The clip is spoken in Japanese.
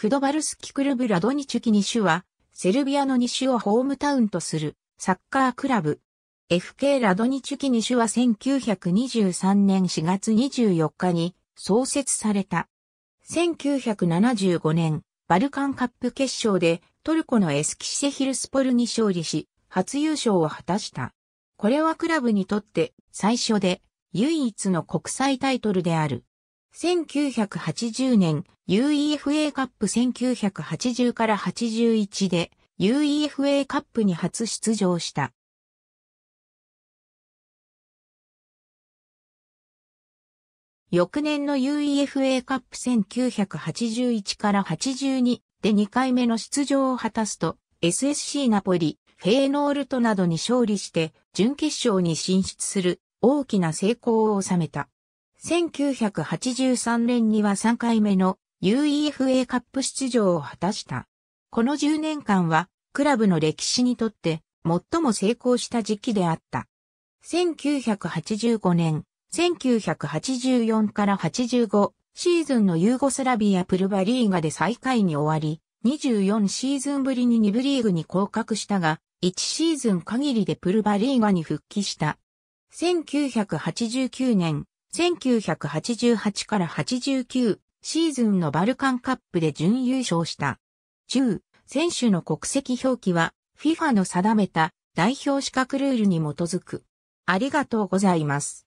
フドバルスキクルブラドニチュキ種は、セルビアの西をホームタウンとするサッカークラブ。FK ラドニチュキ種は1923年4月24日に創設された。1975年、バルカンカップ決勝でトルコのエスキシェヒルスポルに勝利し、初優勝を果たした。これはクラブにとって最初で唯一の国際タイトルである。1980年 UEFA カップ1980から81で UEFA カップに初出場した。翌年の UEFA カップ1981から82で2回目の出場を果たすと SSC ナポリ、フェーノールトなどに勝利して準決勝に進出する大きな成功を収めた。1983年には3回目の UEFA カップ出場を果たした。この10年間は、クラブの歴史にとって最も成功した時期であった。1985年、1984から85シーズンのユーゴスラビアプルバリーガで最下位に終わり、24シーズンぶりに2部リーグに降格したが、1シーズン限りでプルバリーガに復帰した。1989年、1988から89シーズンのバルカンカップで準優勝した。10、選手の国籍表記は FIFA の定めた代表資格ルールに基づく。ありがとうございます。